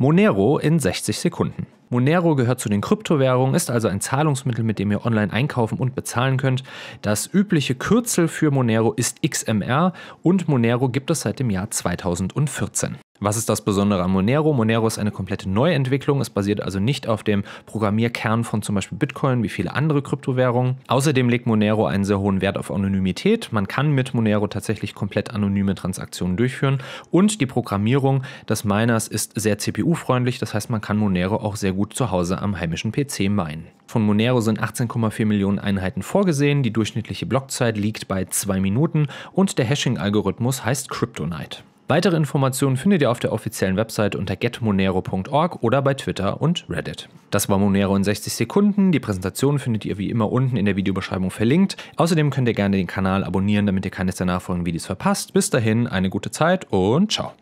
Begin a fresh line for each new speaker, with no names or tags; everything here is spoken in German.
Monero in 60 Sekunden. Monero gehört zu den Kryptowährungen, ist also ein Zahlungsmittel, mit dem ihr online einkaufen und bezahlen könnt. Das übliche Kürzel für Monero ist XMR und Monero gibt es seit dem Jahr 2014. Was ist das Besondere an Monero? Monero ist eine komplette Neuentwicklung. Es basiert also nicht auf dem Programmierkern von zum Beispiel Bitcoin wie viele andere Kryptowährungen. Außerdem legt Monero einen sehr hohen Wert auf Anonymität. Man kann mit Monero tatsächlich komplett anonyme Transaktionen durchführen. Und die Programmierung des Miners ist sehr CPU-freundlich. Das heißt, man kann Monero auch sehr gut zu Hause am heimischen PC meinen. Von Monero sind 18,4 Millionen Einheiten vorgesehen. Die durchschnittliche Blockzeit liegt bei zwei Minuten und der Hashing-Algorithmus heißt Kryptonite. Weitere Informationen findet ihr auf der offiziellen Website unter getmonero.org oder bei Twitter und Reddit. Das war Monero in 60 Sekunden. Die Präsentation findet ihr wie immer unten in der Videobeschreibung verlinkt. Außerdem könnt ihr gerne den Kanal abonnieren, damit ihr keines der nachfolgenden Videos verpasst. Bis dahin eine gute Zeit und ciao.